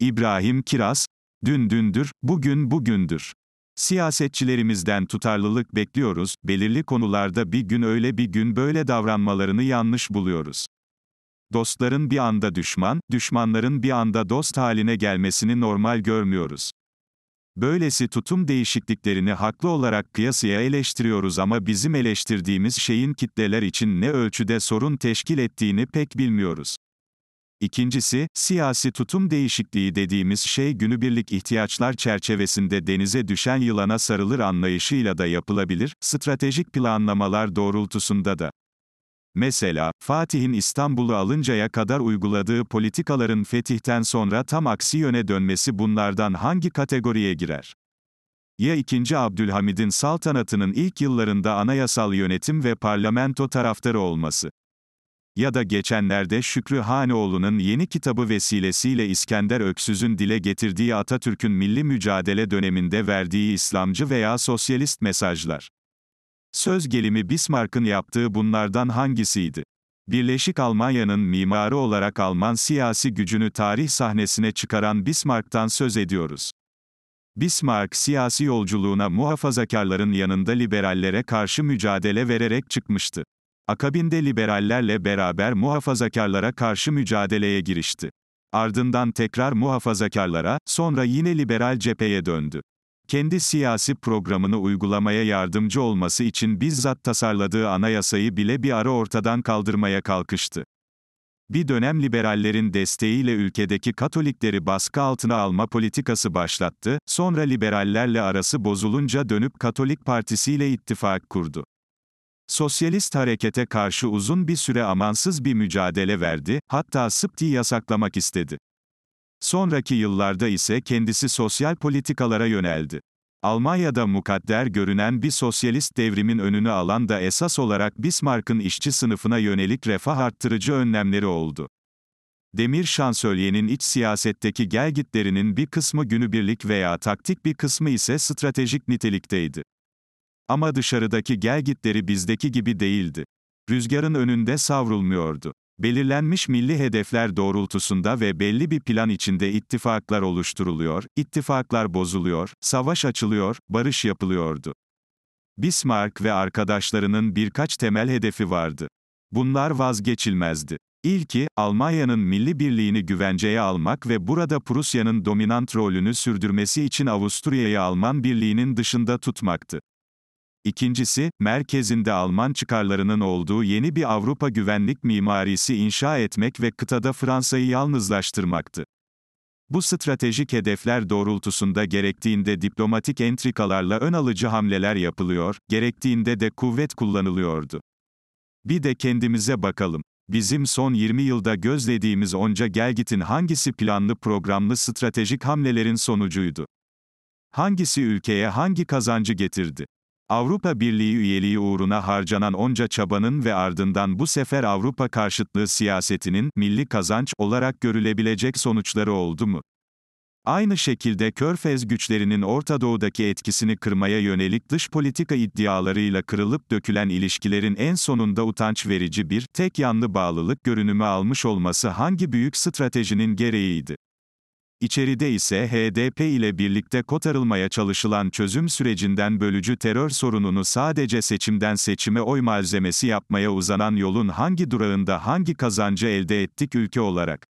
İbrahim Kiraz, dün dündür, bugün bugündür. Siyasetçilerimizden tutarlılık bekliyoruz, belirli konularda bir gün öyle bir gün böyle davranmalarını yanlış buluyoruz. Dostların bir anda düşman, düşmanların bir anda dost haline gelmesini normal görmüyoruz. Böylesi tutum değişikliklerini haklı olarak kıyasıya eleştiriyoruz ama bizim eleştirdiğimiz şeyin kitleler için ne ölçüde sorun teşkil ettiğini pek bilmiyoruz. İkincisi, siyasi tutum değişikliği dediğimiz şey günübirlik ihtiyaçlar çerçevesinde denize düşen yılana sarılır anlayışıyla da yapılabilir, stratejik planlamalar doğrultusunda da. Mesela, Fatih'in İstanbul'u alıncaya kadar uyguladığı politikaların fetihten sonra tam aksi yöne dönmesi bunlardan hangi kategoriye girer? Ya 2. Abdülhamid'in saltanatının ilk yıllarında anayasal yönetim ve parlamento taraftarı olması? ya da geçenlerde Şükrü Haneoğlu'nun yeni kitabı vesilesiyle İskender Öksüz'ün dile getirdiği Atatürk'ün milli mücadele döneminde verdiği İslamcı veya sosyalist mesajlar. Söz gelimi Bismarck'ın yaptığı bunlardan hangisiydi? Birleşik Almanya'nın mimarı olarak Alman siyasi gücünü tarih sahnesine çıkaran Bismarck'tan söz ediyoruz. Bismarck siyasi yolculuğuna muhafazakarların yanında liberallere karşı mücadele vererek çıkmıştı. Akabinde liberallerle beraber muhafazakarlara karşı mücadeleye girişti. Ardından tekrar muhafazakarlara, sonra yine liberal cepheye döndü. Kendi siyasi programını uygulamaya yardımcı olması için bizzat tasarladığı anayasayı bile bir ara ortadan kaldırmaya kalkıştı. Bir dönem liberallerin desteğiyle ülkedeki Katolikleri baskı altına alma politikası başlattı, sonra liberallerle arası bozulunca dönüp Katolik Partisi ile ittifak kurdu. Sosyalist harekete karşı uzun bir süre amansız bir mücadele verdi, hatta Sıpti'yi yasaklamak istedi. Sonraki yıllarda ise kendisi sosyal politikalara yöneldi. Almanya'da mukadder görünen bir sosyalist devrimin önünü alan da esas olarak Bismarck'ın işçi sınıfına yönelik refah arttırıcı önlemleri oldu. Demir Şansölye'nin iç siyasetteki gelgitlerinin bir kısmı günübirlik veya taktik bir kısmı ise stratejik nitelikteydi. Ama dışarıdaki gelgitleri bizdeki gibi değildi. Rüzgarın önünde savrulmuyordu. Belirlenmiş milli hedefler doğrultusunda ve belli bir plan içinde ittifaklar oluşturuluyor, ittifaklar bozuluyor, savaş açılıyor, barış yapılıyordu. Bismarck ve arkadaşlarının birkaç temel hedefi vardı. Bunlar vazgeçilmezdi. İlki, Almanya'nın milli birliğini güvenceye almak ve burada Prusya'nın dominant rolünü sürdürmesi için Avusturya'yı Alman birliğinin dışında tutmaktı. İkincisi, merkezinde Alman çıkarlarının olduğu yeni bir Avrupa güvenlik mimarisi inşa etmek ve kıtada Fransa'yı yalnızlaştırmaktı. Bu stratejik hedefler doğrultusunda gerektiğinde diplomatik entrikalarla ön alıcı hamleler yapılıyor, gerektiğinde de kuvvet kullanılıyordu. Bir de kendimize bakalım. Bizim son 20 yılda gözlediğimiz onca gelgitin hangisi planlı programlı stratejik hamlelerin sonucuydu? Hangisi ülkeye hangi kazancı getirdi? Avrupa Birliği üyeliği uğruna harcanan onca çabanın ve ardından bu sefer Avrupa karşıtlığı siyasetinin milli kazanç olarak görülebilecek sonuçları oldu mu? Aynı şekilde Körfez güçlerinin Orta Doğu'daki etkisini kırmaya yönelik dış politika iddialarıyla kırılıp dökülen ilişkilerin en sonunda utanç verici bir tek yanlı bağlılık görünümü almış olması hangi büyük stratejinin gereğiydi? İçeride ise HDP ile birlikte kotarılmaya çalışılan çözüm sürecinden bölücü terör sorununu sadece seçimden seçime oy malzemesi yapmaya uzanan yolun hangi durağında hangi kazancı elde ettik ülke olarak?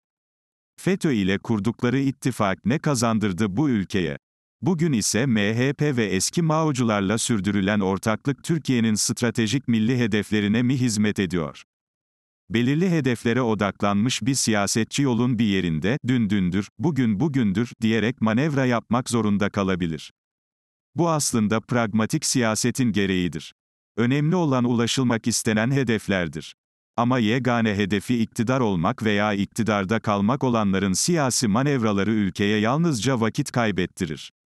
FETÖ ile kurdukları ittifak ne kazandırdı bu ülkeye? Bugün ise MHP ve eski Maocularla sürdürülen ortaklık Türkiye'nin stratejik milli hedeflerine mi hizmet ediyor? belirli hedeflere odaklanmış bir siyasetçi yolun bir yerinde, dün dündür, bugün bugündür, diyerek manevra yapmak zorunda kalabilir. Bu aslında pragmatik siyasetin gereğidir. Önemli olan ulaşılmak istenen hedeflerdir. Ama yegane hedefi iktidar olmak veya iktidarda kalmak olanların siyasi manevraları ülkeye yalnızca vakit kaybettirir.